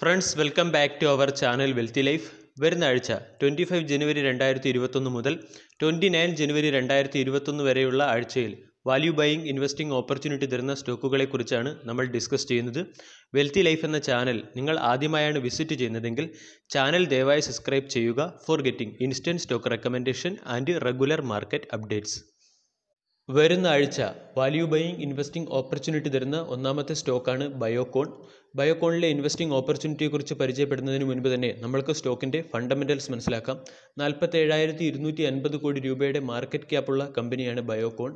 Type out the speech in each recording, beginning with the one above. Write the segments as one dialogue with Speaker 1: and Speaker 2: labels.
Speaker 1: friends welcome back to our channel Wealthy Life വരുന്ന ആഴ്ച twenty five ജനുവരി രണ്ടായിരത്തി ഇരുപത്തൊന്ന് മുതൽ ട്വൻറ്റി നയൻ ജനുവരി രണ്ടായിരത്തി ഇരുപത്തൊന്ന് വരെയുള്ള ആഴ്ചയിൽ വാല്യൂ ബൈയിങ് ഇൻവെസ്റ്റിംഗ് ഓപ്പർച്യൂണിറ്റി തരുന്ന സ്റ്റോക്കുകളെക്കുറിച്ചാണ് നമ്മൾ ഡിസ്കസ് ചെയ്യുന്നത് വെൽത്തി ലൈഫ് എന്ന ചാനൽ നിങ്ങൾ ആദ്യമായാണ് വിസിറ്റ് ചെയ്യുന്നതെങ്കിൽ ചാനൽ ദയവായി സബ്സ്ക്രൈബ് ചെയ്യുക for getting instant stock recommendation and regular market updates വരുന്ന ആഴ്ച വാല്യൂ ബൈയിങ് ഇൻവെസ്റ്റിംഗ് ഓപ്പർച്യൂണിറ്റി തരുന്ന ഒന്നാമത്തെ സ്റ്റോക്കാണ് ബയോകോൺ ബയോകോണിലെ ഇൻവെസ്റ്റിംഗ് ഓപ്പർച്യൂണിറ്റിയെക്കുറിച്ച് പരിചയപ്പെടുന്നതിന് മുൻപ് തന്നെ നമ്മൾക്ക് സ്റ്റോക്കിൻ്റെ ഫണ്ടമെൻറ്റൽസ് മനസ്സിലാക്കാം ഏഴായിരത്തി ഇരുന്നൂറ്റി അൻപത് കോടി രൂപയുടെ മാർക്കറ്റ് ക്യാപ്പുള്ള കമ്പനിയാണ് ബയോകോൺ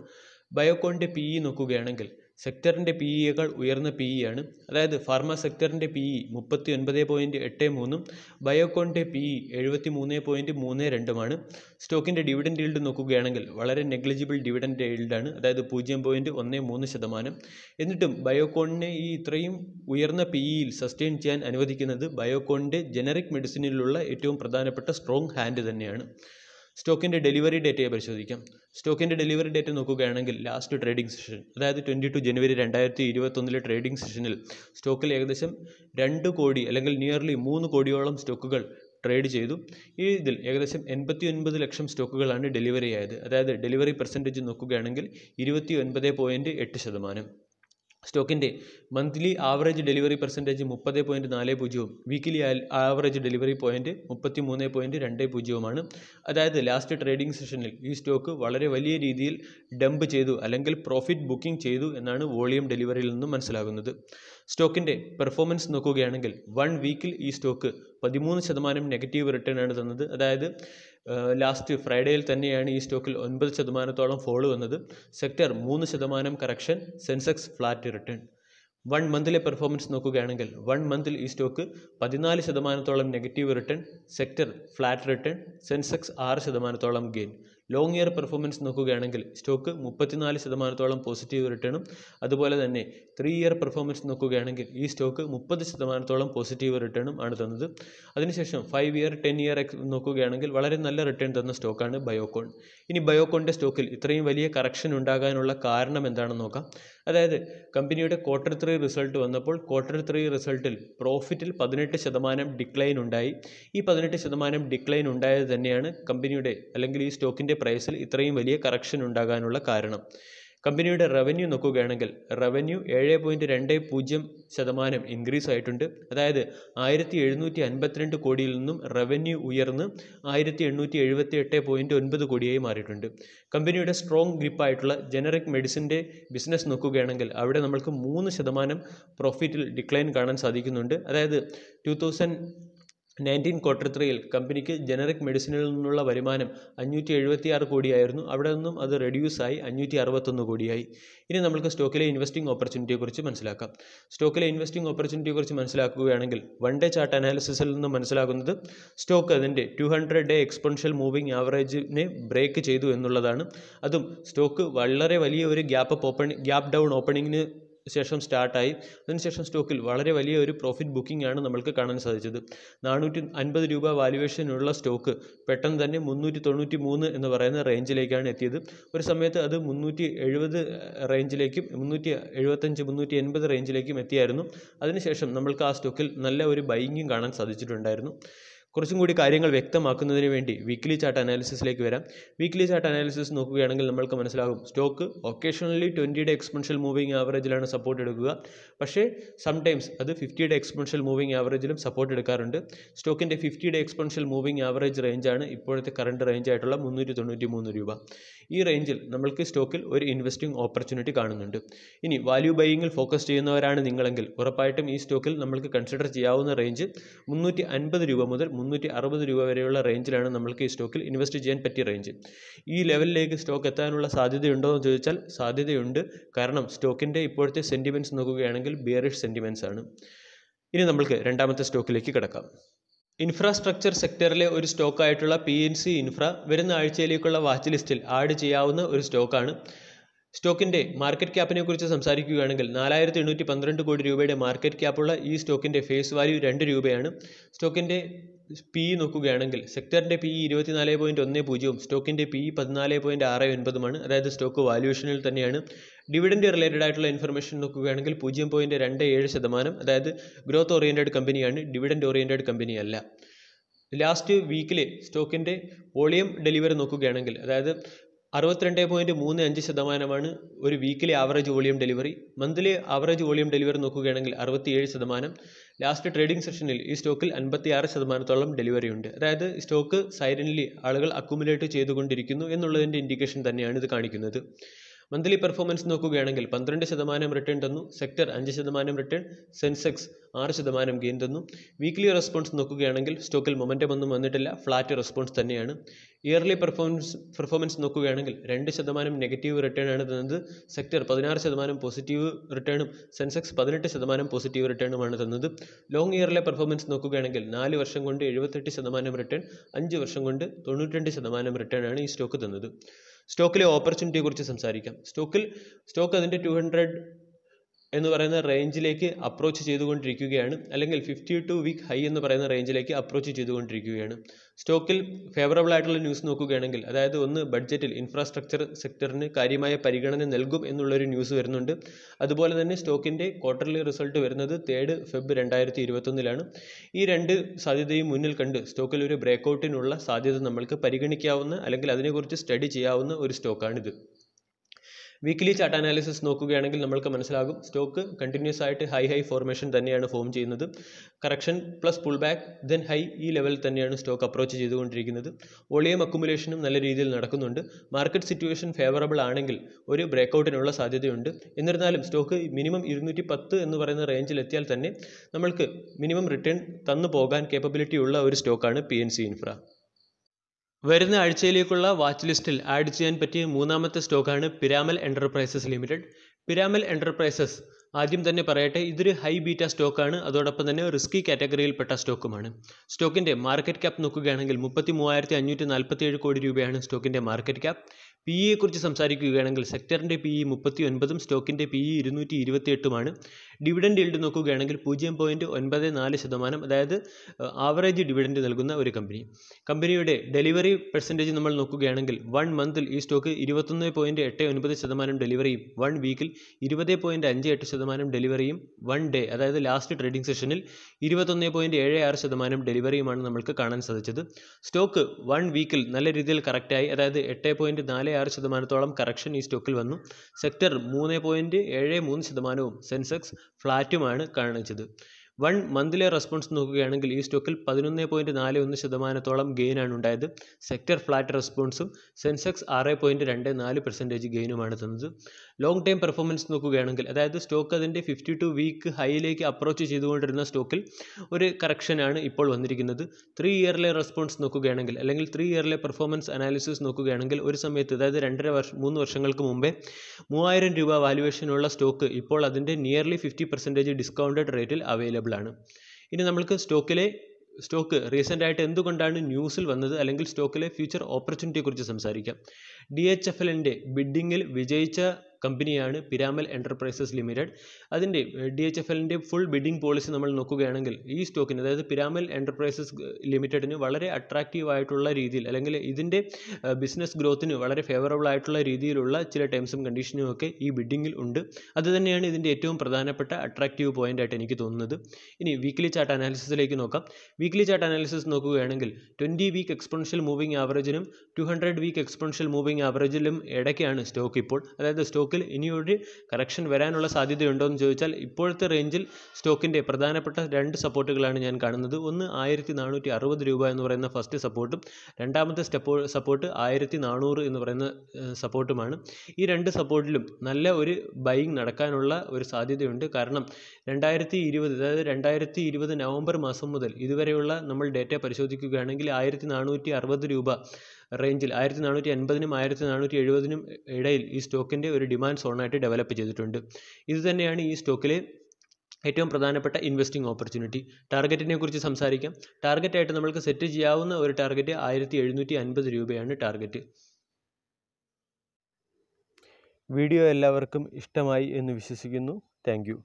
Speaker 1: ബയോകോണിൻ്റെ പി ഇ e നോക്കുകയാണെങ്കിൽ സെക്ടറിൻ്റെ പി ഇയേക്കാൾ e ഉയർന്ന പി ഇ e ആണ് അതായത് ഫാർമ സെക്ടറിൻ്റെ പി ഇ e മുപ്പത്തി ഒൻപത് പോയിൻറ്റ് എട്ട് മൂന്നും ബയോകോണിൻ്റെ പി ഇ എഴുപത്തി മൂന്ന് പോയിൻറ്റ് മൂന്ന് രണ്ടുമാണ് സ്റ്റോക്കിൻ്റെ ഡിവിഡൻ്റ് ഈൽഡ് നോക്കുകയാണെങ്കിൽ വളരെ നെഗ്ലിജിബിൾ ഡിവിഡൻ്റ് ഈൽഡാണ് അതായത് പൂജ്യം പോയിൻറ്റ് ഒന്ന് മൂന്ന് ശതമാനം എന്നിട്ടും ബയോകോണിനെ ഈ ഇത്രയും ഉയർന്ന പി ഇയിൽ സസ്റ്റെയിൻ ചെയ്യാൻ അനുവദിക്കുന്നത് ബയോകോണിൻ്റെ ജനറിക് മെഡിസിനിലുള്ള ഏറ്റവും പ്രധാനപ്പെട്ട സ്ട്രോങ് ഹാൻഡ് തന്നെയാണ് സ്റ്റോക്കിൻ്റെ ഡെലിവറി ഡേറ്റയെ പരിശോധിക്കാം സ്റ്റോക്കിൻ്റെ ഡെലിവറി ഡേറ്റ് നോക്കുകയാണെങ്കിൽ ലാസ്റ്റ് ട്രേഡിംഗ് സെഷൻ അതായത് ട്വൻറ്റി ടു ജനുവരി രണ്ടായിരത്തി ഇരുപത്തൊന്നിലെ ട്രേഡിംഗ് സെഷനിൽ സ്റ്റോക്കിൽ ഏകദേശം രണ്ട് കോടി അല്ലെങ്കിൽ നിയർലി മൂന്ന് കോടിയോളം സ്റ്റോക്കുകൾ ട്രേഡ് ചെയ്തു ഈ ഇതിൽ ഏകദേശം എൺപത്തി ഒൻപത് ലക്ഷം സ്റ്റോക്കുകളാണ് ഡെലിവറി ആയത് അതായത് ഡെലിവറി പെർസെൻറ്റേജ് നോക്കുകയാണെങ്കിൽ ഇരുപത്തി ഒൻപത് പോയിൻറ്റ് എട്ട് ശതമാനം സ്റ്റോക്കിൻ്റെ മന്ത്ലി ആവറേജ് ഡെലിവറി പെർസെൻറ്റേജ് മുപ്പത് പോയിൻറ്റ് നാല് പൂജ്യവും വീക്കിലി ആവറേജ് ഡെലിവറി പോയിൻറ്റ് മുപ്പത്തി മൂന്ന് പോയിൻറ്റ് രണ്ട് പൂജ്യവുമാണ് അതായത് ലാസ്റ്റ് ട്രേഡിംഗ് സെഷനിൽ ഈ സ്റ്റോക്ക് വളരെ വലിയ രീതിയിൽ ഡംപ് ചെയ്തു അല്ലെങ്കിൽ പ്രോഫിറ്റ് ബുക്കിംഗ് ചെയ്തു എന്നാണ് വോളിയം ഡെലിവറിയിൽ നിന്നും മനസ്സിലാകുന്നത് സ്റ്റോക്കിൻ്റെ പെർഫോമൻസ് നോക്കുകയാണെങ്കിൽ വൺ വീക്കിൽ ഈ സ്റ്റോക്ക് പതിമൂന്ന് ശതമാനം നെഗറ്റീവ് റിട്ടേൺ ആണ് തന്നത് അതായത് ലാസ്റ്റ് ഫ്രൈഡേയിൽ തന്നെയാണ് ഈ സ്റ്റോക്കിൽ ഒൻപത് ശതമാനത്തോളം ഫോള് വന്നത് സെക്ടർ മൂന്ന് ശതമാനം correction Sensex flat return one മന്തിലെ പെർഫോമൻസ് നോക്കുകയാണെങ്കിൽ വൺ മന്തിൽ ഈ സ്റ്റോക്ക് പതിനാല് ശതമാനത്തോളം negative return sector flat return Sensex ആറ് ശതമാനത്തോളം ഗെയിൻ ലോങ് ഇയർ പെർഫോമൻസ് നോക്കുകയാണെങ്കിൽ സ്റ്റോക്ക് മുപ്പത്തിനാല് ശതമാനത്തോളം പോസിറ്റീവ് റിട്ടേണും അതുപോലെ തന്നെ ത്രീ ഇയർ പെർഫോമൻസ് നോക്കുകയാണെങ്കിൽ ഈ സ്റ്റോക്ക് മുപ്പത് ശതമാനത്തോളം പോസിറ്റീവ് റിട്ടേണും ആണ് തന്നത് അതിനുശേഷം ഫൈവ് ഇയർ ടെൻ ഇയർ നോക്കുകയാണെങ്കിൽ വളരെ നല്ല റിട്ടേൺ തന്ന സ്റ്റോക്കാണ് ബയോകോൺ ഇനി ബയോകോണിൻ്റെ സ്റ്റോക്കിൽ ഇത്രയും വലിയ കറക്ഷൻ ഉണ്ടാകാനുള്ള കാരണം എന്താണെന്ന് നോക്കാം അതായത് കമ്പനിയുടെ ക്വാർട്ടർ ത്രീ റിസൾട്ട് വന്നപ്പോൾ ക്വാർട്ടർ ത്രീ റിസൾട്ടിൽ പ്രോഫിറ്റിൽ പതിനെട്ട് ശതമാനം ഡിക്ലൈൻ ഉണ്ടായി ഈ പതിനെട്ട് ശതമാനം ഡിക്ലൈൻ ഉണ്ടായത് തന്നെയാണ് കമ്പനിയുടെ അല്ലെങ്കിൽ ഈ സ്റ്റോക്കിൻ്റെ പ്രൈസിൽ ഇത്രയും വലിയ കറക്ഷൻ ഉണ്ടാകാനുള്ള കാരണം കമ്പനിയുടെ റവന്യൂ നോക്കുകയാണെങ്കിൽ റവന്യൂ ഏഴ് പോയിൻറ്റ് രണ്ട് പൂജ്യം ശതമാനം ഇൻക്രീസ് ആയിട്ടുണ്ട് അതായത് ആയിരത്തി എഴുന്നൂറ്റി അൻപത്തിരണ്ട് കോടിയിൽ നിന്നും റവന്യൂ ഉയർന്ന് ആയിരത്തി എണ്ണൂറ്റി എഴുപത്തി എട്ട് പോയിൻറ്റ് ഒൻപത് കോടിയായി മാറിയിട്ടുണ്ട് കമ്പനിയുടെ സ്ട്രോങ് ഗ്രിപ്പായിട്ടുള്ള ജനറിക് മെഡിസിൻ്റെ ബിസിനസ് നോക്കുകയാണെങ്കിൽ അവിടെ നമ്മൾക്ക് മൂന്ന് ശതമാനം പ്രോഫിറ്റിൽ ഡിക്ലൈൻ കാണാൻ സാധിക്കുന്നുണ്ട് അതായത് ടു തൗസൻഡ് നയൻറ്റീൻ ക്വാർട്ടർ ത്രീയിൽ കമ്പനിക്ക് ജനറിക് മെഡിസിനിൽ നിന്നുള്ള വരുമാനം അഞ്ഞൂറ്റി എഴുപത്തിയാറ് കോടിയായിരുന്നു അവിടെ നിന്നും അത് റെഡ്യൂസായി അഞ്ഞൂറ്റി അറുപത്തൊന്ന് കോടിയായി ഇനി നമുക്ക് സ്റ്റോക്കിലെ ഇൻവെസ്റ്റിംഗ് ഓപ്പർച്യൂണിറ്റിയെക്കുറിച്ച് മനസ്സിലാക്കാം സ്റ്റോക്കിലെ ഇൻവെസ്റ്റിംഗ് ഓപ്പർച്യൂണിറ്റിയെക്കുറിച്ച് മനസ്സിലാക്കുകയാണെങ്കിൽ വൺ ഡേ ചാർട്ട് അനാലിസിസിൽ നിന്ന് മനസ്സിലാകുന്നത് സ്റ്റോക്ക് അതിൻ്റെ two hundred day exponential moving ആവറേജിനെ ബ്രേക്ക് ചെയ്തു എന്നുള്ളതാണ് അതും സ്റ്റോക്ക് വളരെ വലിയ ഒരു ഗ്യാപ്പ് ഓപ്പൺ ഗ്യാപ്പ് ഡൗൺ ഓപ്പണിങ്ങിന് ശേഷം സ്റ്റാർട്ടായി അതിനുശേഷം സ്റ്റോക്കിൽ വളരെ വലിയ ഒരു പ്രോഫിറ്റ് ബുക്കിംഗ് ആണ് നമ്മൾക്ക് കാണാൻ സാധിച്ചത് നാനൂറ്റി അൻപത് രൂപ വാല്യുവേഷനുള്ള സ്റ്റോക്ക് പെട്ടെന്ന് തന്നെ മുന്നൂറ്റി തൊണ്ണൂറ്റി മൂന്ന് എന്ന് പറയുന്ന റേഞ്ചിലേക്കാണ് എത്തിയത് ഒരു സമയത്ത് അത് മുന്നൂറ്റി എഴുപത് റേഞ്ചിലേക്കും മുന്നൂറ്റി എഴുപത്തഞ്ച് മുന്നൂറ്റി എൺപത് റേഞ്ചിലേക്കും എത്തിയായിരുന്നു അതിനുശേഷം നമ്മൾക്ക് ആ സ്റ്റോക്കിൽ നല്ല ഒരു ബൈങ്ങും കാണാൻ സാധിച്ചിട്ടുണ്ടായിരുന്നു കുറച്ചും കൂടി കാര്യങ്ങൾ വ്യക്തമാക്കുന്നതിന് വേണ്ടി വീക്ക്ലി ചാർട്ട് അനാലിസിസിലേക്ക് വരാം വീക്ക്ലി ചാർട്ട് അനാലിസിസ് നോക്കുകയാണെങ്കിൽ നമ്മൾക്ക് മനസ്സിലാകും സ്റ്റോക്ക് ഒക്കേഷണലി ട്വൻറ്റിയുടെ എക്സ്പെൻഷ്യൽ മൂവിങ് ആവറേജിലാണ് സപ്പോർട്ട് എടുക്കുക പക്ഷേ സംടൈംസ് അത് ഫിഫ്റ്റിയുടെ എക്സ്പെൻഷ്യൽ മൂവിങ് ആവറേജിലും സപ്പോർട്ട് എടുക്കാറുണ്ട് സ്റ്റോക്കിൻ്റെ ഫിഫ്റ്റിയുടെ എക്സ്പെൻഷ്യൽ മൂവിങ് ആവറേജ് റേഞ്ചാണ് ഇപ്പോഴത്തെ കറണ്ട് റേഞ്ച് ആയിട്ടുള്ള മുന്നൂറ്റി തൊണ്ണൂറ്റി മൂന്ന് രൂപ ഈ റേഞ്ചിൽ നമ്മൾക്ക് സ്റ്റോക്കിൽ ഒരു ഇൻവെസ്റ്റിംഗ് ഓപ്പർച്യൂണിറ്റി കാണുന്നുണ്ട് ഇനി വാല്യൂ ബൈയിങ്ങിൽ ഫോക്കസ് ചെയ്യുന്നവരാണ് നിങ്ങളെങ്കിൽ ഉറപ്പായിട്ടും ഈ സ്റ്റോക്കിൽ നമ്മൾക്ക് കൺസിഡർ ചെയ്യാവുന്ന റേഞ്ച് മുന്നൂറ്റി അൻപത് രൂപ മുതൽ മുന്നൂറ്റി അറുപത് രൂപ വരെയുള്ള റേഞ്ചിലാണ് നമ്മൾക്ക് ഈ സ്റ്റോക്കിൽ ഇൻവെസ്റ്റ് ചെയ്യാൻ പറ്റിയ റേഞ്ച് ഈ ലെവലിലേക്ക് സ്റ്റോക്ക് എത്താനുള്ള സാധ്യതയുണ്ടോ എന്ന് ചോദിച്ചാൽ സാധ്യതയുണ്ട് കാരണം സ്റ്റോക്കിൻ്റെ ഇപ്പോഴത്തെ സെൻറ്റിമെൻറ്റ്സ് നോക്കുകയാണെങ്കിൽ ബിയറിഷ് സെൻറ്റിമെൻറ്റ്സ് ആണ് ഇനി നമ്മൾക്ക് രണ്ടാമത്തെ സ്റ്റോക്കിലേക്ക് കിടക്കാം ഇൻഫ്രാസ്ട്രക്ചർ സെക്ടറിലെ ഒരു സ്റ്റോക്കായിട്ടുള്ള പി എൻ സി ഇൻഫ്ര വരുന്ന ആഴ്ചയിലേക്കുള്ള വാച്ച് ലിസ്റ്റിൽ ആഡ് ചെയ്യാവുന്ന ഒരു സ്റ്റോക്കാണ് സ്റ്റോക്കിൻ്റെ മാർക്കറ്റ് ക്യാപ്പിനെ കുറിച്ച് സംസാരിക്കുകയാണെങ്കിൽ നാലായിരത്തി എണ്ണൂറ്റി പന്ത്രണ്ട് കോടി രൂപയുടെ മാർക്കറ്റ് ക്യാപ്പുള്ള ഈ സ്റ്റോക്കിൻ്റെ ഫേസ് വാല്യൂ രണ്ട് രൂപയാണ് സ്റ്റോക്കിൻ്റെ പി ഇ നോക്കുകയാണെങ്കിൽ സെക്ടറിൻ്റെ പി ഇ ഇരുപത്തിനാല് പോയിൻറ്റ് ഒന്ന് പൂജ്യവും സ്റ്റോക്കിൻ്റെ പി ഇ പതിനാല് പോയിൻറ്റ് ആറ് ഒൻപതുമാണ് അതായത് സ്റ്റോക്ക് വാല്യൂഷനിൽ തന്നെയാണ് ഡിവിഡന്റ് റിലേറ്റഡ് ആയിട്ടുള്ള ഇൻഫർമേഷൻ നോക്കുകയാണെങ്കിൽ പൂജ്യം പോയിൻറ്റ് രണ്ട് ഏഴ് ശതമാനം അതായത് ഗ്രോത്ത് ഓറിയൻറ്റഡ് കമ്പനിയാണ് ഡിവിഡന്റ് ഓറിയൻറ്റഡ് കമ്പനി അല്ല ലാസ്റ്റ് വീക്കിലെ സ്റ്റോക്കിൻ്റെ വോളിയം ഡെലിവറി നോക്കുകയാണെങ്കിൽ അതായത് അറുപത്തിരണ്ട് പോയിൻറ്റ് മൂന്ന് അഞ്ച് ശതമാനമാണ് ഒരു weekly average volume delivery monthly average volume delivery നോക്കുകയാണെങ്കിൽ അറുപത്തിയേഴ് ശതമാനം ലാസ്റ്റ് ട്രേഡിംഗ് സെഷനിൽ ഈ സ്റ്റോക്കിൽ അൻപത്തിയാറ് ശതമാനത്തോളം ഡെലിവറി ഉണ്ട് അതായത് സ്റ്റോക്ക് സൈലൻ്റ്ലി ആളുകൾ അക്കുമുലേറ്റ് ചെയ്തുകൊണ്ടിരിക്കുന്നു എന്നുള്ളതിൻ്റെ ഇൻഡിക്കേഷൻ തന്നെയാണ് ഇത് കാണിക്കുന്നത് മന്ത്ലി പെർഫോമൻസ് നോക്കുകയാണെങ്കിൽ പന്ത്രണ്ട് ശതമാനം റിട്ടേൺ തന്നു സെക്ടർ അഞ്ച് ശതമാനം റിട്ടേൺ സെൻസെക്സ് ആറ് ശതമാനം ഗെയിൻ തന്നു വീക്ക്ലി റെസ്പോൺസ് നോക്കുകയാണെങ്കിൽ സ്റ്റോക്കിൽ മൊമെൻറ്റം ഒന്നും വന്നിട്ടില്ല ഫ്ലാറ്റ് റെസ്പോൺസ് തന്നെയാണ് ഇയർലി പെർഫോമൻസ് പെർഫോമൻസ് നോക്കുകയാണെങ്കിൽ രണ്ട് ശതമാനം നെഗറ്റീവ് റിട്ടേൺ ആണ് തന്നത് സെക്ടർ പതിനാറ് ശതമാനം പോസിറ്റീവ് റിട്ടേണും സെൻസെക്സ് പതിനെട്ട് ശതമാനം പോസിറ്റീവ് റിട്ടേണുമാണ് തന്നത് ലോങ് ഇയറിലെ പെർഫോമൻസ് നോക്കുകയാണെങ്കിൽ നാല് വർഷം കൊണ്ട് എഴുപത്തെട്ട് ശതമാനം റിട്ടേൺ അഞ്ച് വർഷം കൊണ്ട് തൊണ്ണൂറ്റി ശതമാനം റിട്ടേൺ ആണ് ഈ സ്റ്റോക്ക് തന്നത് സ്റ്റോക്കിലെ ഓപ്പർച്യൂണിറ്റിയെക്കുറിച്ച് സംസാരിക്കാം സ്റ്റോക്കിൽ സ്റ്റോക്ക് അതിൻ്റെ ടു ഹൺഡ്രഡ് എന്ന് പറയുന്ന റേഞ്ചിലേക്ക് അപ്രോച്ച് ചെയ്തുകൊണ്ടിരിക്കുകയാണ് അല്ലെങ്കിൽ ഫിഫ്റ്റി ടു വീക്ക് ഹൈ എന്ന് പറയുന്ന റേഞ്ചിലേക്ക് അപ്രോച്ച് ചെയ്തുകൊണ്ടിരിക്കുകയാണ് സ്റ്റോക്കിൽ ഫേവറബിൾ ആയിട്ടുള്ള ന്യൂസ് നോക്കുകയാണെങ്കിൽ അതായത് ഒന്ന് ബഡ്ജറ്റിൽ ഇൻഫ്രാസ്ട്രക്ചർ സെക്ടറിന് കാര്യമായ പരിഗണന നൽകും എന്നുള്ളൊരു ന്യൂസ് വരുന്നുണ്ട് അതുപോലെ തന്നെ സ്റ്റോക്കിൻ്റെ ക്വാർട്ടർലി റിസൾട്ട് വരുന്നത് തേർഡ് ഫെബ് രണ്ടായിരത്തി ഇരുപത്തൊന്നിലാണ് ഈ രണ്ട് സാധ്യതയും മുന്നിൽ കണ്ട് സ്റ്റോക്കിൽ ഒരു ബ്രേക്ക്ഔട്ടിനുള്ള സാധ്യത നമ്മൾക്ക് പരിഗണിക്കാവുന്ന അല്ലെങ്കിൽ അതിനെക്കുറിച്ച് സ്റ്റഡി ചെയ്യാവുന്ന ഒരു സ്റ്റോക്കാണിത് വീക്കിലി ചാർട്ട് അനാലിസിസ് നോക്കുകയാണെങ്കിൽ നമ്മൾക്ക് മനസ്സിലാകും സ്റ്റോക്ക് കണ്ടിന്യൂസ് ആയിട്ട് ഹൈ ഹൈ ഫോർമേഷൻ തന്നെയാണ് ഫോം ചെയ്യുന്നത് correction plus pull back then high ഈ ലെവൽ തന്നെയാണ് സ്റ്റോക്ക് അപ്രോച്ച് ചെയ്തുകൊണ്ടിരിക്കുന്നത് വോളിയം അക്കുമുലേഷനും നല്ല രീതിയിൽ നടക്കുന്നുണ്ട് മാർക്കറ്റ് സിറ്റുവേഷൻ ഫേവറബിൾ ആണെങ്കിൽ ഒരു ബ്രേക്കൗട്ടിനുള്ള സാധ്യതയുണ്ട് എന്നിരുന്നാലും സ്റ്റോക്ക് മിനിമം ഇരുന്നൂറ്റി പത്ത് എന്ന് പറയുന്ന റേഞ്ചിലെത്തിയാൽ തന്നെ നമ്മൾക്ക് മിനിമം റിട്ടേൺ തന്നു പോകാൻ കേപ്പബിലിറ്റി ഉള്ള ഒരു സ്റ്റോക്കാണ് പി എൻ സി ഇൻഫ്ര വരുന്ന ആഴ്ചയിലേക്കുള്ള വാച്ച് ലിസ്റ്റിൽ ആഡ് ചെയ്യാൻ പറ്റിയ മൂന്നാമത്തെ സ്റ്റോക്കാണ് Piramal Enterprises Limited Piramal Enterprises ആദ്യം തന്നെ പറയട്ടെ ഇതൊരു ഹൈ ബീറ്റ സ്റ്റോക്കാണ് അതോടൊപ്പം തന്നെ റിസ്കി കാറ്റഗറിയിൽപ്പെട്ട സ്റ്റോക്കുമാണ് സ്റ്റോക്കിൻ്റെ മാർക്കറ്റ് ക്യാപ്പ് നോക്കുകയാണെങ്കിൽ മുപ്പത്തി മൂവായിരത്തി അഞ്ഞൂറ്റി നാൽപ്പത്തി ഏഴ് കോടി രൂപയാണ് സ്റ്റോക്കിൻ്റെ മാർക്കറ്റ് ക്യാപ്പ് പി ഇയെ e കുറിച്ച് സംസാരിക്കുകയാണെങ്കിൽ സെക്ടറിൻ്റെ പി ഇ e മുപ്പത്തി ഒൻപതും സ്റ്റോക്കിൻ്റെ പി ഇ e ഇരുന്നൂറ്റി ഇരുപത്തി എട്ടുമാണ് ഡിവിഡൻഡ് ഈൽഡ് നോക്കുകയാണെങ്കിൽ പൂജ്യം പോയിൻറ്റ് ഒൻപത് നാല് ശതമാനം അതായത് ആവറേജ് ഡിവിഡൻഡ് നൽകുന്ന ഒരു കമ്പനി കമ്പനിയുടെ ഡെലിവറി പെർസെൻറ്റേജ് നമ്മൾ നോക്കുകയാണെങ്കിൽ വൺ മന്തിൽ ഈ സ്റ്റോക്ക് ഇരുപത്തൊന്ന് പോയിൻറ്റ് എട്ട് ഒൻപത് ശതമാനം ഡെലിവറിയും വൺ വീക്കിൽ ഇരുപത് പോയിൻറ്റ് അഞ്ച് എട്ട് ശതമാനം ഡെലിവറിയും വൺ ഡേ അതായത് ലാസ്റ്റ് ട്രേഡിംഗ് സെഷനിൽ ഇരുപത്തൊന്ന് പോയിൻറ്റ് ഏഴ് ആറ് ശതമാനം ഡെലിവറിയുമാണ് നമ്മൾക്ക് കാണാൻ സാധിച്ചത് സ്റ്റോക്ക് വൺ വീക്കിൽ നല്ല രീതിയിൽ കറക്റ്റായി അതായത് എട്ട് പോയിൻറ്റ് നാല് നാല് ആറ് ശതമാനത്തോളം കറക്ഷൻ ഈ സ്റ്റോക്കിൽ വന്നു സെക്ടർ മൂന്ന് പോയിന്റ് ഏഴ് മൂന്ന് ശതമാനവും സെൻസെക്സ് ഫ്ലാറ്റുമാണ് കാണിച്ചത് വൺ മന്ത്ലി റെസ്പോൺസ് നോക്കുകയാണെങ്കിൽ ഈ സ്റ്റോക്കിൽ പതിനൊന്ന് പോയിന്റ് നാല് ഒന്ന് ശതമാനത്തോളം ഗെയിൻ ആണ് ഉണ്ടായത് സെക്ടർ ഫ്ലാറ്റ് റെസ്പോൺസും സെൻസെക്സ് ആറ് പോയിന്റ് രണ്ട് നാല് പെർസെൻറ്റേജ് ഗെയിനുമാണ് തന്നത് ലോങ് ടൈം പെർഫോമൻസ് നോക്കുകയാണെങ്കിൽ അതായത് സ്റ്റോക്ക് അതിൻ്റെ ഫിഫ്റ്റി ടു വീക്ക് ഹൈയിലേക്ക് അപ്രോച്ച് ചെയ്തുകൊണ്ടിരുന്ന സ്റ്റോക്കിൽ ഒരു കറക്ഷനാണ് ഇപ്പോൾ വന്നിരിക്കുന്നത് ത്രീ ഇയറിലെ റെസ്പോൺസ് നോക്കുകയാണെങ്കിൽ അല്ലെങ്കിൽ ത്രീ ഇയറിലെ പെർഫോമൻസ് അനാലിസിസ് നോക്കുകയാണെങ്കിൽ ഒരു സമയത്ത് അതായത് രണ്ടര വർഷം മൂന്ന് വർഷങ്ങൾക്ക് മുമ്പേ മൂവായിരം രൂപ വാല്യുവേഷനുള്ള സ്റ്റോക്ക് ഇപ്പോൾ അതിൻ്റെ നിയർലി ഫിഫ്റ്റി പെർസെൻറ്റേജ് ഡിസ്കൗണ്ടഡ് റേറ്റിൽ അവൈലബിൾ ആണ് ഇനി നമ്മൾക്ക് സ്റ്റോക്കിലെ സ്റ്റോക്ക് റീസെൻ്റ് ആയിട്ട് എന്തുകൊണ്ടാണ് ന്യൂസിൽ വന്നത് അല്ലെങ്കിൽ സ്റ്റോക്കിലെ ഫ്യൂച്ചർ ഓപ്പർച്യൂണിറ്റിയെക്കുറിച്ച് സംസാരിക്കാം ഡി എച്ച് എഫ് എല്ലിൻ്റെ ബിഡിങ്ങിൽ വിജയിച്ച കമ്പനിയാണ് പിരാമൽ എൻ്റർപ്രൈസസ് ലിമിറ്റഡ് അതിൻ്റെ ഡി എച്ച് എഫ് എല്ലിൻ്റെ ഫുൾ ബിഡിംഗ് പോളിസി നമ്മൾ നോക്കുകയാണെങ്കിൽ ഈ സ്റ്റോക്കിന് അതായത് പിരാമൽ എൻ്റർപ്രൈസസ് ലിമിറ്റഡിന് വളരെ അട്രാക്റ്റീവ് ആയിട്ടുള്ള രീതിയിൽ അല്ലെങ്കിൽ ഇതിൻ്റെ ബിസിനസ് ഗ്രോത്തിന് വളരെ ഫേവറബിൾ ആയിട്ടുള്ള രീതിയിലുള്ള ചില ടേംസും കണ്ടീഷനും ഒക്കെ ഈ ബിഡിങ്ങിൽ ഉണ്ട് അത് തന്നെയാണ് ഇതിൻ്റെ ഏറ്റവും പ്രധാനപ്പെട്ട അട്രാക്റ്റീവ് പോയിൻ്റ് ആയിട്ട് എനിക്ക് തോന്നുന്നത് ഇനി വീക്ക്ലി ചാർട്ട് അനാലിസിസിലേക്ക് നോക്കാം വീക്ക്ലി ചാർട്ട് അനാലിസിസ് നോക്കുകയാണെങ്കിൽ ട്വൻറ്റി വീക്ക് എക്സ്പെൻഷ്യൽ മൂവിംഗ് ആവറേജിനും two hundred week exponential moving ആവറേജിലും ഇടയ്ക്കാണ് സ്റ്റോക്ക് ഇപ്പോൾ അതായത് സ്റ്റോക്ക് സ്റ്റോക്കിൽ ഇനിയൊരു കറക്ഷൻ വരാനുള്ള സാധ്യതയുണ്ടോ എന്ന് ചോദിച്ചാൽ ഇപ്പോഴത്തെ റേഞ്ചിൽ സ്റ്റോക്കിൻ്റെ പ്രധാനപ്പെട്ട രണ്ട് സപ്പോർട്ടുകളാണ് ഞാൻ കാണുന്നത് ഒന്ന് ആയിരത്തി നാനൂറ്റി അറുപത് രൂപ എന്ന് പറയുന്ന ഫസ്റ്റ് സപ്പോർട്ടും രണ്ടാമത്തെ സ്റ്റെപ്പോ സപ്പോർട്ട് ആയിരത്തി നാനൂറ് എന്ന് പറയുന്ന സപ്പോർട്ടുമാണ് ഈ രണ്ട് സപ്പോർട്ടിലും നല്ല ഒരു ബൈങ് നടക്കാനുള്ള ഒരു സാധ്യതയുണ്ട് കാരണം രണ്ടായിരത്തി ഇരുപത് അതായത് രണ്ടായിരത്തി ഇരുപത് നവംബർ മാസം മുതൽ ഇതുവരെയുള്ള നമ്മൾ ഡേറ്റ പരിശോധിക്കുകയാണെങ്കിൽ ആയിരത്തി നാനൂറ്റി അറുപത് രൂപ റേഞ്ചിൽ ആയിരത്തി നാനൂറ്റി എൺപതിനും ആയിരത്തി നാനൂറ്റി എഴുപതിനും ഇടയിൽ ഈ സ്റ്റോക്കിൻ്റെ ഒരു ഡിമാൻഡ് സോണായിട്ട് ഡെവലപ്പ് ചെയ്തിട്ടുണ്ട് ഇത് തന്നെയാണ് ഈ സ്റ്റോക്കിലെ ഏറ്റവും പ്രധാനപ്പെട്ട ഇൻവെസ്റ്റിംഗ് ഓപ്പർച്യൂണിറ്റി ടാർഗറ്റിനെ കുറിച്ച് സംസാരിക്കാം ടാർഗറ്റായിട്ട് നമ്മൾക്ക് സെറ്റ് ചെയ്യാവുന്ന ഒരു ടാർഗറ്റ് ആയിരത്തി എഴുന്നൂറ്റി അൻപത് രൂപയാണ് ടാർഗറ്റ് വീഡിയോ എല്ലാവർക്കും ഇഷ്ടമായി എന്ന് വിശ്വസിക്കുന്നു താങ്ക്